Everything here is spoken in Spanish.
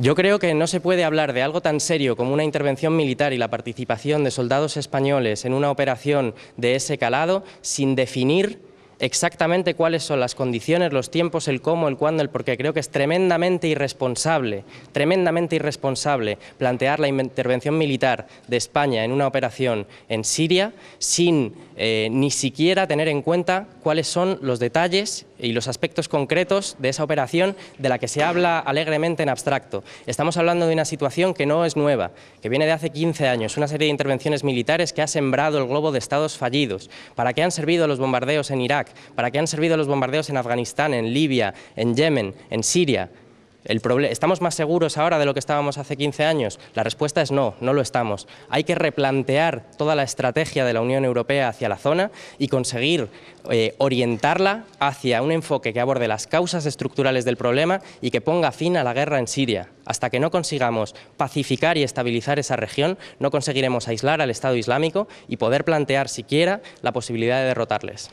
Yo creo que no se puede hablar de algo tan serio como una intervención militar y la participación de soldados españoles en una operación de ese calado sin definir exactamente cuáles son las condiciones, los tiempos, el cómo, el cuándo, el por qué. Creo que es tremendamente irresponsable, tremendamente irresponsable plantear la intervención militar de España en una operación en Siria sin eh, ni siquiera tener en cuenta cuáles son los detalles y los aspectos concretos de esa operación de la que se habla alegremente en abstracto. Estamos hablando de una situación que no es nueva, que viene de hace 15 años, una serie de intervenciones militares que ha sembrado el globo de estados fallidos. ¿Para qué han servido los bombardeos en Irak? ¿Para qué han servido los bombardeos en Afganistán, en Libia, en Yemen, en Siria? El ¿Estamos más seguros ahora de lo que estábamos hace 15 años? La respuesta es no, no lo estamos. Hay que replantear toda la estrategia de la Unión Europea hacia la zona y conseguir eh, orientarla hacia un enfoque que aborde las causas estructurales del problema y que ponga fin a la guerra en Siria. Hasta que no consigamos pacificar y estabilizar esa región, no conseguiremos aislar al Estado Islámico y poder plantear siquiera la posibilidad de derrotarles.